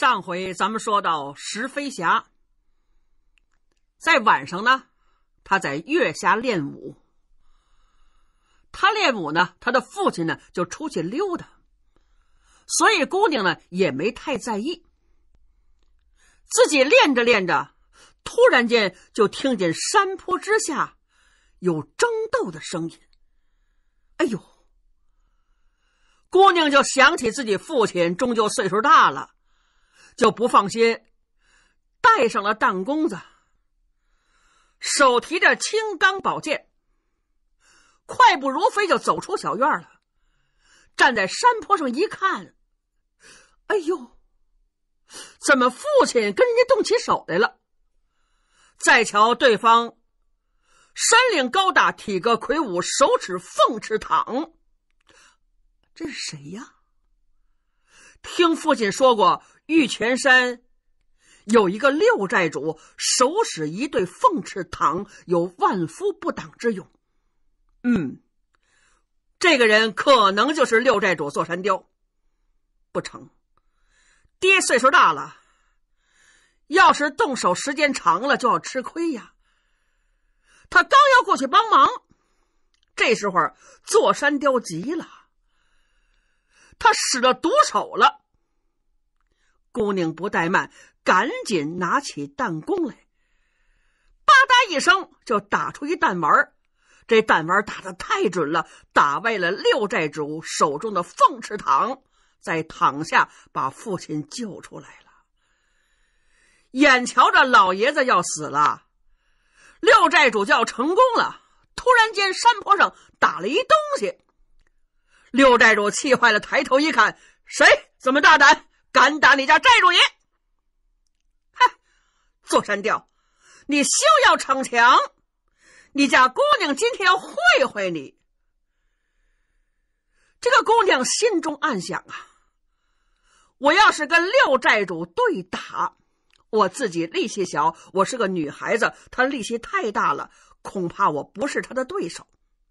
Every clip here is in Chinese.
上回咱们说到石飞侠，在晚上呢，他在月下练武。他练武呢，他的父亲呢就出去溜达，所以姑娘呢也没太在意。自己练着练着，突然间就听见山坡之下有争斗的声音。哎呦，姑娘就想起自己父亲终究岁数大了。就不放心，带上了弹弓子，手提着青钢宝剑，快步如飞就走出小院了。站在山坡上一看，哎呦，怎么父亲跟人家动起手来了？再瞧对方，身岭高大，体格魁梧，手持凤翅躺，这是谁呀？听父亲说过。玉泉山有一个六寨主，手使一对凤翅镋，有万夫不挡之勇。嗯，这个人可能就是六寨主座山雕，不成？爹岁数大了，要是动手时间长了，就要吃亏呀。他刚要过去帮忙，这时候座山雕急了，他使了毒手了。姑娘不怠慢，赶紧拿起弹弓来，吧嗒一声就打出一弹丸。这弹丸打的太准了，打歪了六寨主手中的凤翅堂，在堂下把父亲救出来了。眼瞧着老爷子要死了，六寨主就要成功了。突然间，山坡上打了一东西，六寨主气坏了，抬头一看，谁？怎么大胆？敢打你家寨主爷？哼，左山雕，你休要逞强！你家姑娘今天要会会你。这个姑娘心中暗想啊，我要是跟六寨主对打，我自己力气小，我是个女孩子，她力气太大了，恐怕我不是她的对手。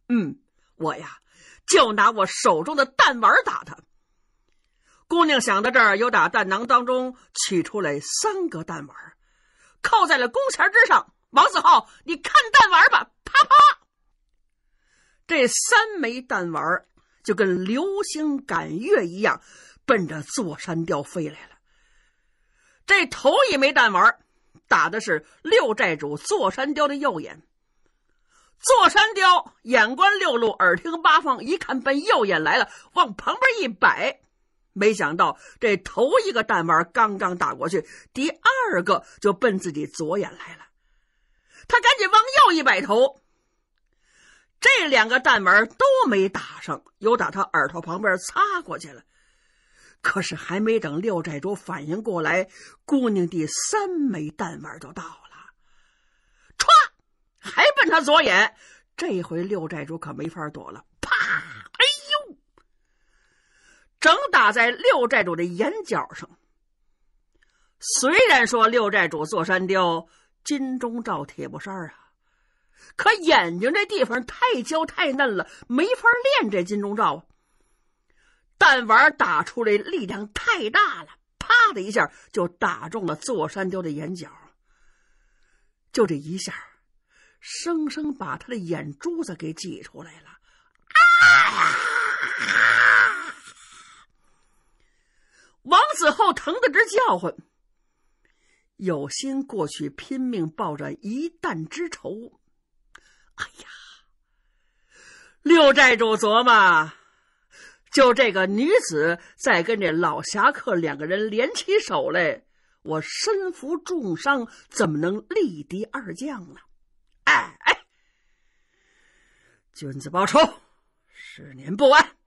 嗯，我呀，就拿我手中的弹丸打他。姑娘想到这儿，又打弹囊当中取出来三个弹丸，扣在了弓弦之上。王子浩，你看弹丸吧！啪啪，这三枚弹丸就跟流星赶月一样，奔着座山雕飞来了。这头一枚弹丸，打的是六寨主座山雕的右眼。座山雕眼观六路，耳听八方，一看奔右眼来了，往旁边一摆。没想到，这头一个弹丸刚刚打过去，第二个就奔自己左眼来了。他赶紧往右一摆头，这两个弹丸都没打上，又打他耳朵旁边擦过去了。可是还没等六寨主反应过来，姑娘第三枚弹丸就到了，歘，还奔他左眼。这回六寨主可没法躲了，啪！正打在六寨主的眼角上。虽然说六寨主坐山雕金钟罩铁布衫啊，可眼睛这地方太娇太嫩了，没法练这金钟罩啊。弹丸打出来力量太大了，啪的一下就打中了坐山雕的眼角。就这一下，生生把他的眼珠子给挤出来了。啊！王子厚疼得直叫唤，有心过去拼命报这一弹之仇。哎呀，六寨主琢磨，就这个女子再跟这老侠客两个人联起手来，我身负重伤，怎么能力敌二将呢？哎哎，君子报仇，十年不晚。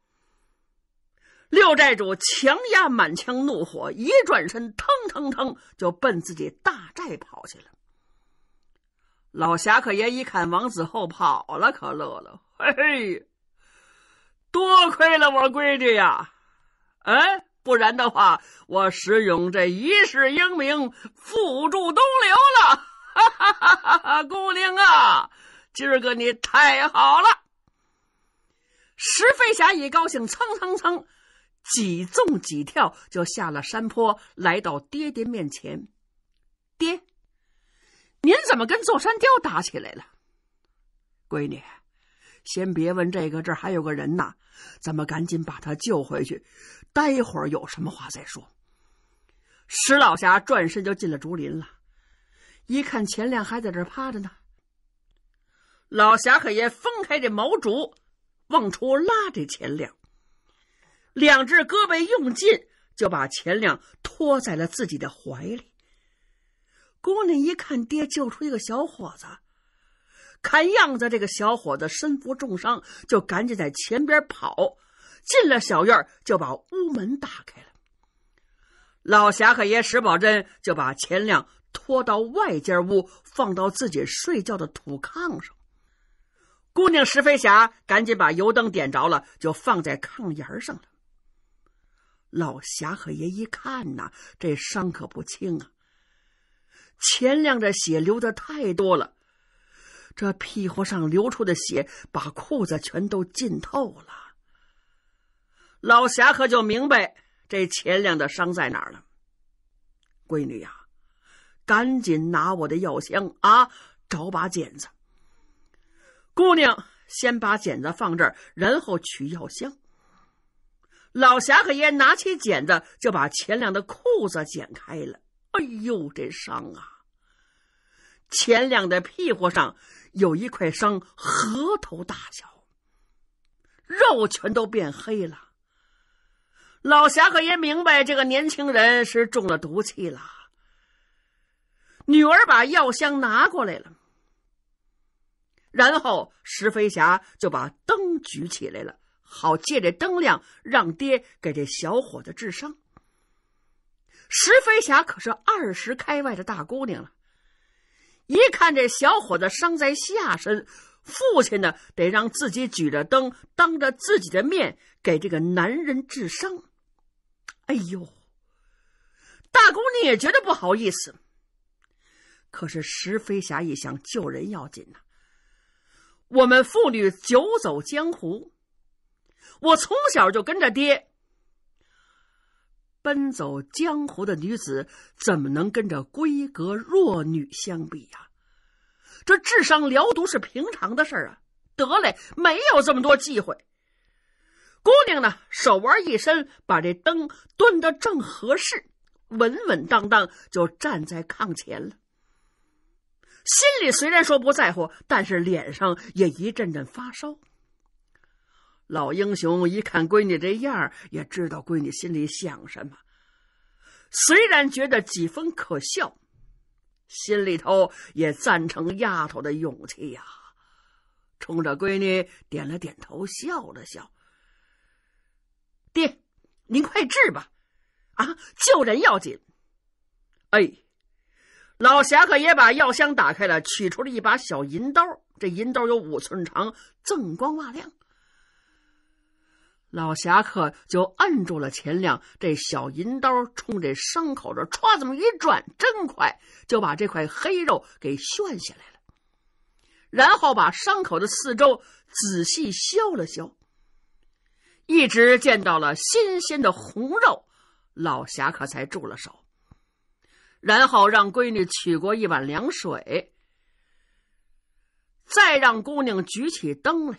六寨主强压满腔怒火，一转身，腾腾腾就奔自己大寨跑去了。老侠客爷一看王子厚跑了，可乐了，嘿嘿，多亏了我闺女呀，哎，不然的话，我石勇这一世英名付诸东流了。哈哈哈！哈姑娘啊，今儿个你太好了。石飞侠一高兴，蹭蹭蹭。几纵几跳就下了山坡，来到爹爹面前。爹，您怎么跟座山雕打起来了？闺女，先别问这个，这还有个人呢，咱们赶紧把他救回去，待会儿有什么话再说。石老侠转身就进了竹林了，一看钱亮还在这趴着呢，老侠客爷分开这毛竹，往出拉着钱亮。两只胳膊用劲，就把钱亮拖在了自己的怀里。姑娘一看，爹救出一个小伙子，看样子这个小伙子身负重伤，就赶紧在前边跑，进了小院就把屋门打开了。老侠客爷石宝珍就把钱亮拖到外间屋，放到自己睡觉的土炕上。姑娘石飞侠赶紧把油灯点着了，就放在炕沿上了。老侠客爷一看呐，这伤可不轻啊！钱亮这血流的太多了，这屁股上流出的血把裤子全都浸透了。老侠客就明白这钱亮的伤在哪儿了。闺女呀，赶紧拿我的药箱啊，找把剪子。姑娘，先把剪子放这儿，然后取药箱。老侠客爷拿起剪子，就把钱亮的裤子剪开了。哎呦，这伤啊！钱亮的屁股上有一块伤，核头大小，肉全都变黑了。老侠客爷明白，这个年轻人是中了毒气了。女儿把药箱拿过来了，然后石飞侠就把灯举起来了。好借着灯亮，让爹给这小伙子治伤。石飞霞可是二十开外的大姑娘了，一看这小伙子伤在下身，父亲呢得让自己举着灯，当着自己的面给这个男人治伤。哎呦，大姑娘也觉得不好意思，可是石飞霞一想，救人要紧呐，我们妇女久走江湖。我从小就跟着爹。奔走江湖的女子怎么能跟着闺阁弱女相比呀？这智商撩毒是平常的事儿啊，得嘞，没有这么多忌讳。姑娘呢，手腕一伸，把这灯蹲得正合适，稳稳当当就站在炕前了。心里虽然说不在乎，但是脸上也一阵阵发烧。老英雄一看闺女这样也知道闺女心里想什么。虽然觉得几分可笑，心里头也赞成丫头的勇气呀。冲着闺女点了点头，笑了笑。爹，您快治吧，啊，救人要紧。哎，老侠客也把药箱打开了，取出了一把小银刀。这银刀有五寸长，锃光瓦亮。老侠客就摁住了钱亮这小银刀，冲这伤口这歘这么一转，真快就把这块黑肉给旋下来了。然后把伤口的四周仔细削了削，一直见到了新鲜的红肉，老侠客才住了手。然后让闺女取过一碗凉水，再让姑娘举起灯来。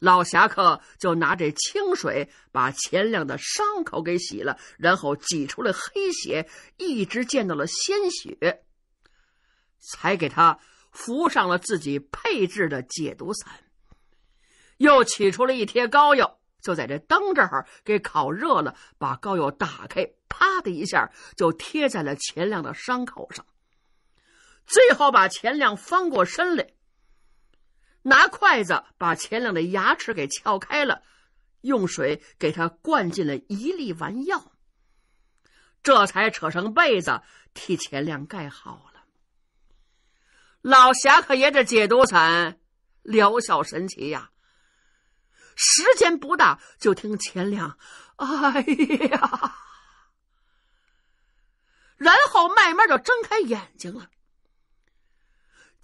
老侠客就拿这清水把钱亮的伤口给洗了，然后挤出了黑血，一直溅到了鲜血，才给他服上了自己配制的解毒散，又取出了一贴膏药，就在这灯这儿给烤热了，把膏药打开，啪的一下就贴在了钱亮的伤口上，最后把钱亮翻过身来。拿筷子把钱亮的牙齿给撬开了，用水给他灌进了一粒丸药，这才扯上被子替钱亮盖好了。老侠客爷这解毒散疗效神奇呀！时间不大，就听钱亮：“哎呀！”然后慢慢就睁开眼睛了。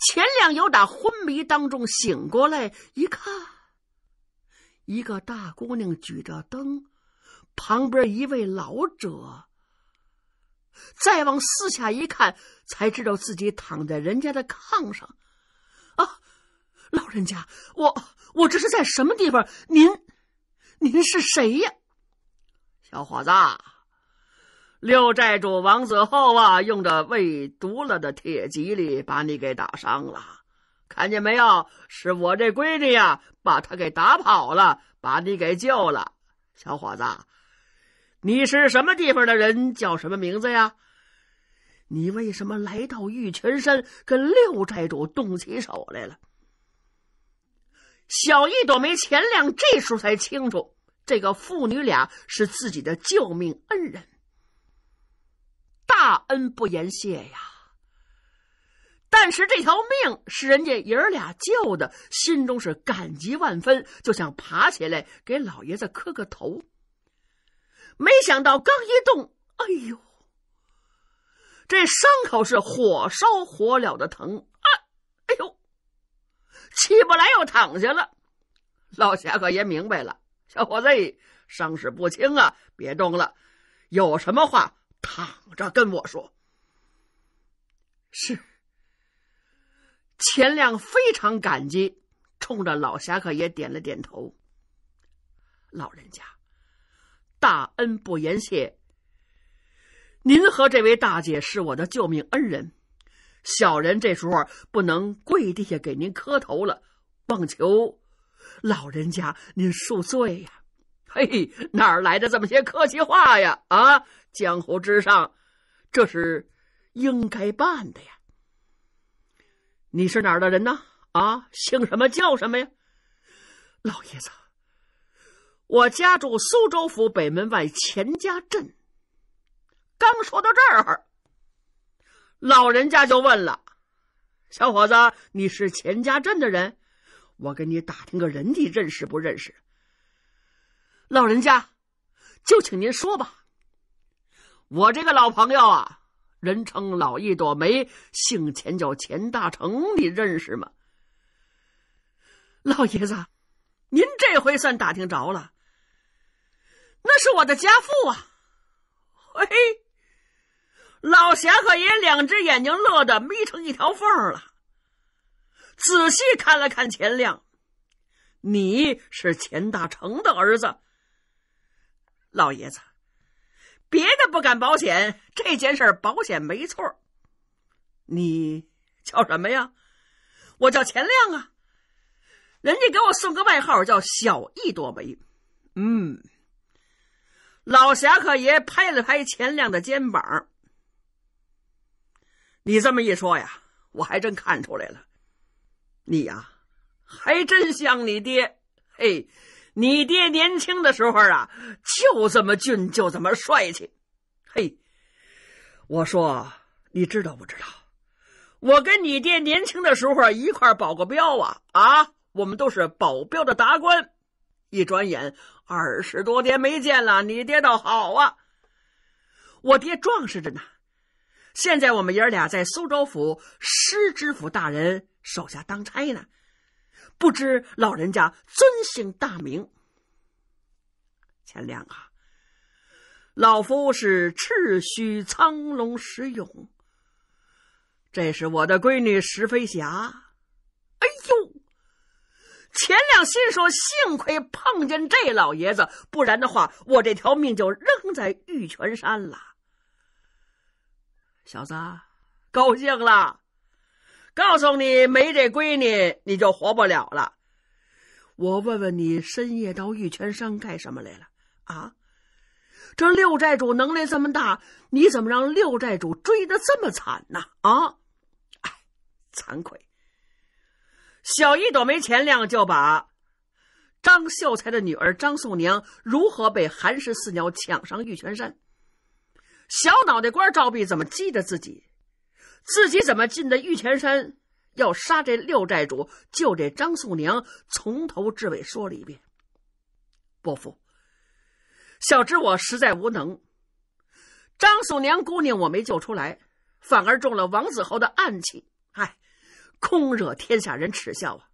钱亮由打昏迷当中醒过来，一看，一个大姑娘举着灯，旁边一位老者。再往四下一看，才知道自己躺在人家的炕上。啊，老人家，我我这是在什么地方？您，您是谁呀？小伙子。六寨主王子厚啊，用着未毒了的铁蒺藜把你给打伤了，看见没有？是我这闺女呀，把他给打跑了，把你给救了。小伙子，你是什么地方的人？叫什么名字呀？你为什么来到玉泉山，跟六寨主动起手来了？小一朵没钱亮这时候才清楚，这个父女俩是自己的救命恩人。大恩不言谢呀，但是这条命是人家爷儿俩救的，心中是感激万分，就想爬起来给老爷子磕个头。没想到刚一动，哎呦，这伤口是火烧火燎的疼啊！哎呦，起不来又躺下了。老侠客也明白了，小伙子伤势不轻啊，别动了，有什么话？躺着跟我说。是。钱亮非常感激，冲着老侠客也点了点头。老人家，大恩不言谢。您和这位大姐是我的救命恩人，小人这时候不能跪地下给您磕头了，望求老人家您恕罪呀。嘿，哪来的这么些客气话呀？啊，江湖之上，这是应该办的呀。你是哪儿的人呢？啊，姓什么叫什么呀？老爷子，我家住苏州府北门外钱家镇。刚说到这儿，老人家就问了：“小伙子，你是钱家镇的人？我跟你打听个人，你认识不认识？”老人家，就请您说吧。我这个老朋友啊，人称老一朵梅，姓钱，叫钱大成，你认识吗？老爷子，您这回算打听着了。那是我的家父啊！嘿嘿，老侠客爷两只眼睛乐得眯成一条缝了，仔细看了看钱亮，你是钱大成的儿子。老爷子，别的不敢保险，这件事保险没错。你叫什么呀？我叫钱亮啊。人家给我送个外号叫“小一朵梅”。嗯，老侠客爷拍了拍钱亮的肩膀。你这么一说呀，我还真看出来了，你呀，还真像你爹。嘿。你爹年轻的时候啊，就这么俊，就这么帅气。嘿，我说，你知道不知道？我跟你爹年轻的时候一块保过镖啊！啊，我们都是保镖的达官。一转眼二十多年没见了，你爹倒好啊，我爹壮实着呢。现在我们爷俩在苏州府施知府大人手下当差呢。不知老人家尊姓大名？钱亮啊，老夫是赤须苍龙石勇。这是我的闺女石飞霞。哎呦，钱亮心说：幸亏碰见这老爷子，不然的话，我这条命就扔在玉泉山了。小子，高兴了。告诉你，没这闺女，你就活不了了。我问问你，深夜到玉泉山干什么来了？啊，这六寨主能耐这么大，你怎么让六寨主追得这么惨呢？啊，哎，惭愧。小一朵没钱量，就把张秀才的女儿张素娘如何被韩氏四鸟抢上玉泉山，小脑袋瓜照壁怎么记得自己？自己怎么进的玉泉山？要杀这六寨主，就这张素娘从头至尾说了一遍。伯父，小侄我实在无能，张素娘姑娘我没救出来，反而中了王子豪的暗器，唉，空惹天下人耻笑啊！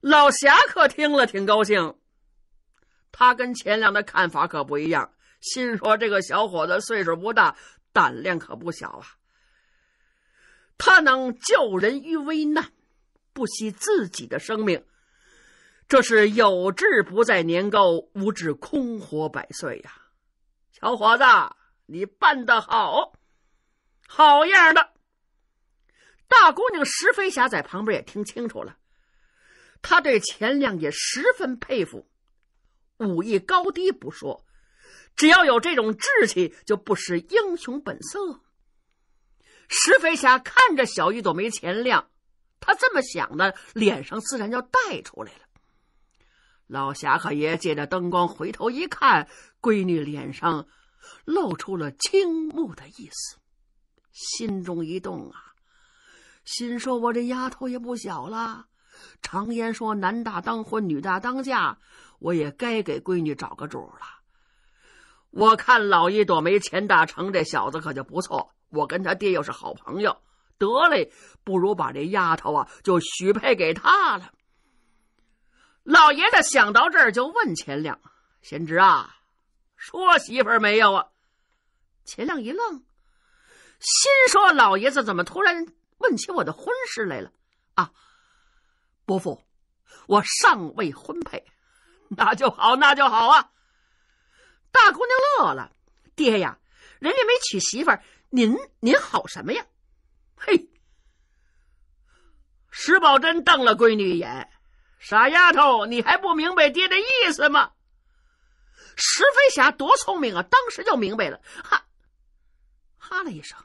老侠客听了挺高兴，他跟钱亮的看法可不一样，心说这个小伙子岁数不大，胆量可不小啊。他能救人于危难，不惜自己的生命，这是有志不在年高，无志空活百岁呀！小伙子，你办得好，好样的！大姑娘石飞霞在旁边也听清楚了，她对钱亮也十分佩服，武艺高低不说，只要有这种志气，就不失英雄本色。石飞侠看着小一朵没钱亮，他这么想的，脸上自然就带出来了。老侠客爷借着灯光回头一看，闺女脸上露出了倾慕的意思，心中一动啊，心说：“我这丫头也不小了，常言说‘男大当婚，女大当嫁’，我也该给闺女找个主了。我看老一朵没钱大成这小子可就不错。”我跟他爹又是好朋友，得嘞，不如把这丫头啊就许配给他了。老爷子想到这儿，就问钱亮：“贤侄啊，说媳妇儿没有啊？”钱亮一愣，心说：“老爷子怎么突然问起我的婚事来了？”啊，伯父，我尚未婚配，那就好，那就好啊！大姑娘乐了：“爹呀，人家没娶媳妇儿。”您您好什么呀？嘿，石宝珍瞪了闺女一眼：“傻丫头，你还不明白爹的意思吗？”石飞霞多聪明啊，当时就明白了，哈，哈了一声，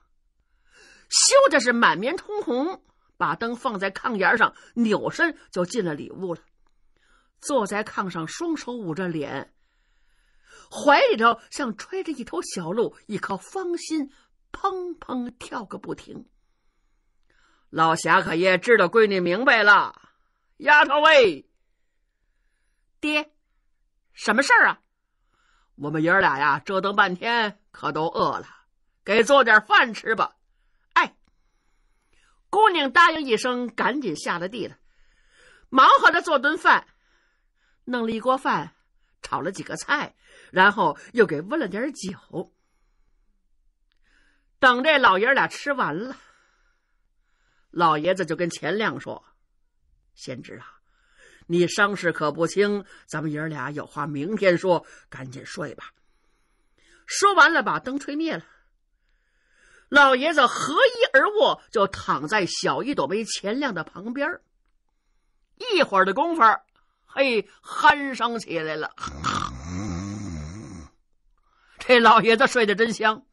羞的是满面通红，把灯放在炕沿上，扭身就进了里屋了，坐在炕上，双手捂着脸，怀里头像揣着一头小鹿，一颗芳心。砰砰跳个不停。老侠客也知道闺女明白了，丫头喂，爹，什么事儿啊？我们爷儿俩呀，折腾半天，可都饿了，给做点饭吃吧。哎，姑娘答应一声，赶紧下了地了，忙和着做顿饭，弄了一锅饭，炒了几个菜，然后又给温了点酒。等这老爷俩吃完了，老爷子就跟钱亮说：“贤侄啊，你伤势可不轻，咱们爷俩有话明天说，赶紧睡吧。”说完了，把灯吹灭了。老爷子合衣而卧，就躺在小一朵梅钱亮的旁边一会儿的功夫，嘿，鼾声起来了。这老爷子睡得真香。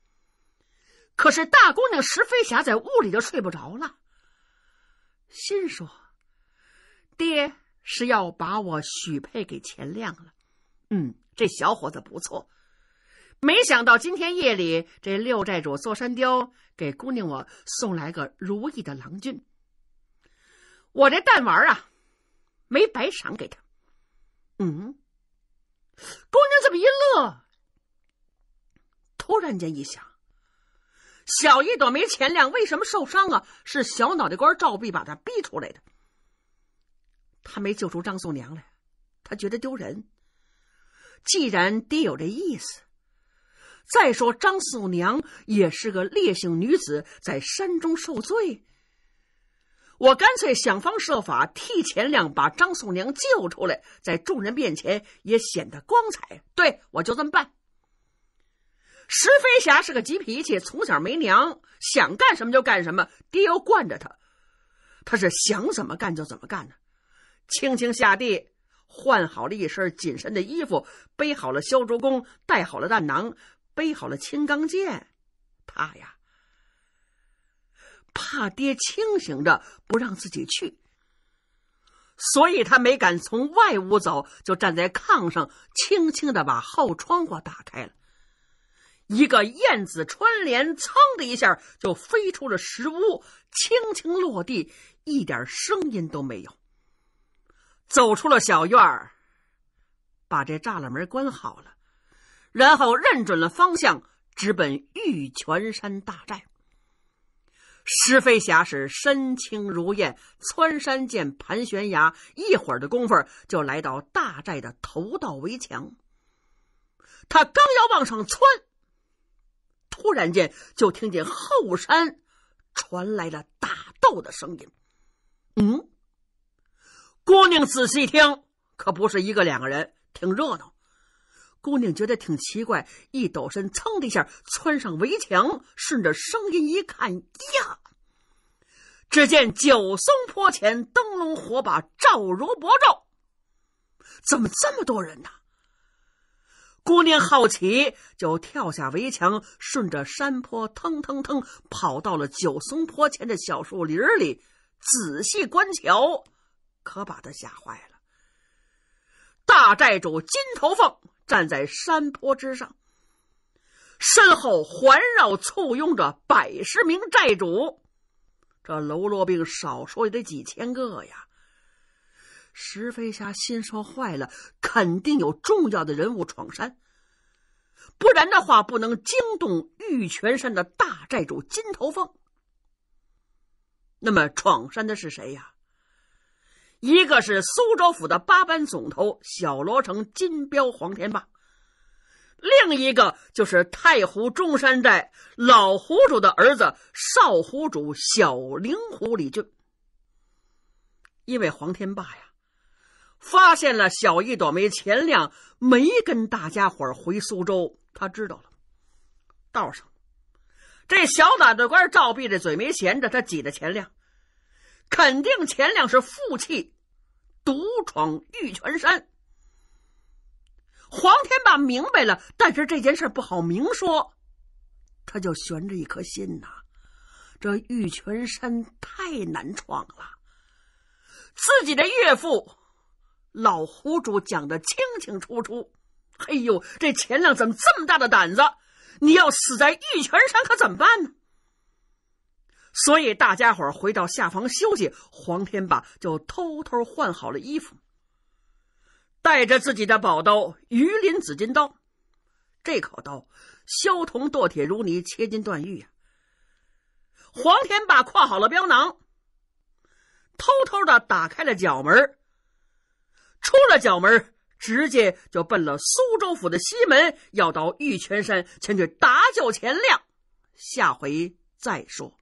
可是大姑娘石飞霞在屋里就睡不着了，心说：“爹是要把我许配给钱亮了。”嗯，这小伙子不错。没想到今天夜里，这六寨主坐山雕给姑娘我送来个如意的郎君。我这弹丸啊，没白赏给他。嗯，姑娘这么一乐，突然间一想。小一朵没钱亮，为什么受伤啊？是小脑袋瓜赵壁把他逼出来的。他没救出张素娘来，他觉得丢人。既然爹有这意思，再说张素娘也是个烈性女子，在山中受罪。我干脆想方设法替钱亮把张素娘救出来，在众人面前也显得光彩。对我就这么办。石飞侠是个急脾气，从小没娘，想干什么就干什么。爹要惯着他，他是想怎么干就怎么干呢。轻轻下地，换好了一身紧身的衣服，背好了削竹弓，带好了弹囊，背好了青钢剑。怕呀，怕爹清醒着不让自己去，所以他没敢从外屋走，就站在炕上，轻轻的把后窗户打开了。一个燕子穿帘，噌的一下就飞出了石屋，轻轻落地，一点声音都没有。走出了小院儿，把这栅栏门关好了，然后认准了方向，直奔玉泉山大寨。石飞侠是身轻如燕，穿山涧，盘悬崖，一会儿的功夫就来到大寨的头道围墙。他刚要往上窜。突然间，就听见后山传来了打斗的声音。嗯，姑娘仔细听，可不是一个两个人，挺热闹。姑娘觉得挺奇怪，一抖身，噌的一下窜上围墙，顺着声音一看，呀，只见九松坡前灯笼火把照如薄昼，怎么这么多人呢？姑娘好奇，就跳下围墙，顺着山坡腾腾腾跑到了九松坡前的小树林里，仔细观瞧，可把她吓坏了。大寨主金头凤站在山坡之上，身后环绕簇拥着百十名寨主，这喽啰兵少说也得几千个呀。石飞侠心说坏了，肯定有重要的人物闯山，不然的话不能惊动玉泉山的大寨主金头凤。那么闯山的是谁呀？一个是苏州府的八班总头小罗成金彪黄天霸，另一个就是太湖中山寨老胡主的儿子少胡主小灵狐李俊。因为黄天霸呀。发现了小一朵梅钱亮没跟大家伙回苏州，他知道了。道上这小脑子官照壁这嘴没闲着，他挤着钱亮，肯定钱亮是负气独闯玉泉山。黄天霸明白了，但是这件事不好明说，他就悬着一颗心呐。这玉泉山太难闯了，自己的岳父。老胡主讲的清清楚楚，嘿呦，这钱亮怎么这么大的胆子？你要死在玉泉山可怎么办呢？所以大家伙回到下房休息，黄天霸就偷偷换好了衣服，带着自己的宝刀鱼鳞紫金刀，这口刀削铜剁铁如泥，切金断玉呀。黄天霸挎好了镖囊，偷偷的打开了角门出了角门，直接就奔了苏州府的西门，要到玉泉山前去打酒钱亮。下回再说。